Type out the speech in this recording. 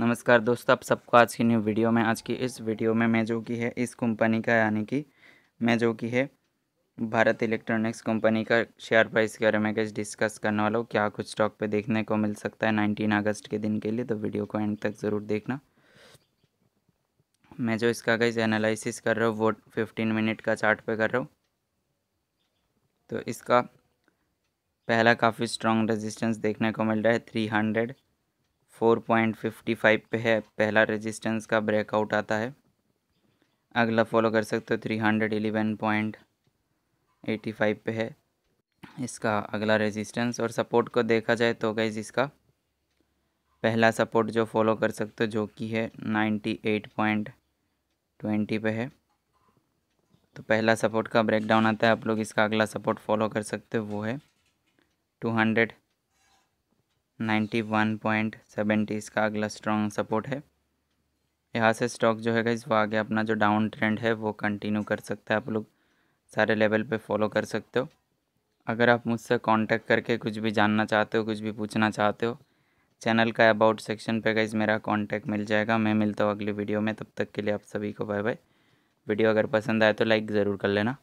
नमस्कार दोस्तों आप सबको आज की न्यू वीडियो में आज की इस वीडियो में मैं जो कि है इस कंपनी का यानी कि मैं जो कि है भारत इलेक्ट्रॉनिक्स कंपनी का शेयर प्राइस के बारे में कैसे डिस्कस करने वाला हूँ क्या कुछ स्टॉक पे देखने को मिल सकता है नाइनटीन अगस्त के दिन के लिए तो वीडियो को एंड तक ज़रूर देखना मैं जो इसका गई एनालिसिस कर रहा हूँ वो फिफ्टीन मिनट का चार्ट पे कर रहा हूँ तो इसका पहला काफ़ी स्ट्रॉन्ग रेजिस्टेंस देखने को मिल रहा है three hundred four point fifty five पे है पहला रेजिस्टेंस का ब्रेकआउट आता है अगला फॉलो कर सकते हो three hundred eleven point eighty five पे है इसका अगला रेजिस्टेंस और सपोर्ट को देखा जाए तो गैज इसका पहला सपोर्ट जो फॉलो कर सकते हो जो कि है नाइन्टी एट पॉइंट ट्वेंटी पे है तो पहला सपोर्ट का ब्रेकडाउन आता है आप लोग इसका अगला सपोर्ट फॉलो कर सकते हो वो है two hundred ninety one point seventy इसका अगला स्ट्रॉन्ग सपोर्ट है यहाँ से स्टॉक जो है गाइज वो आगे अपना जो डाउन ट्रेंड है वो कंटिन्यू कर सकता है आप लोग सारे लेवल पे फॉलो कर सकते हो अगर आप मुझसे कांटेक्ट करके कुछ भी जानना चाहते हो कुछ भी पूछना चाहते हो चैनल का अबाउट सेक्शन पे गाइज मेरा कांटेक्ट मिल जाएगा मैं मिलता हूँ अगली वीडियो में तब तक के लिए आप सभी को बाय बाय वीडियो अगर पसंद आए तो लाइक ज़रूर कर लेना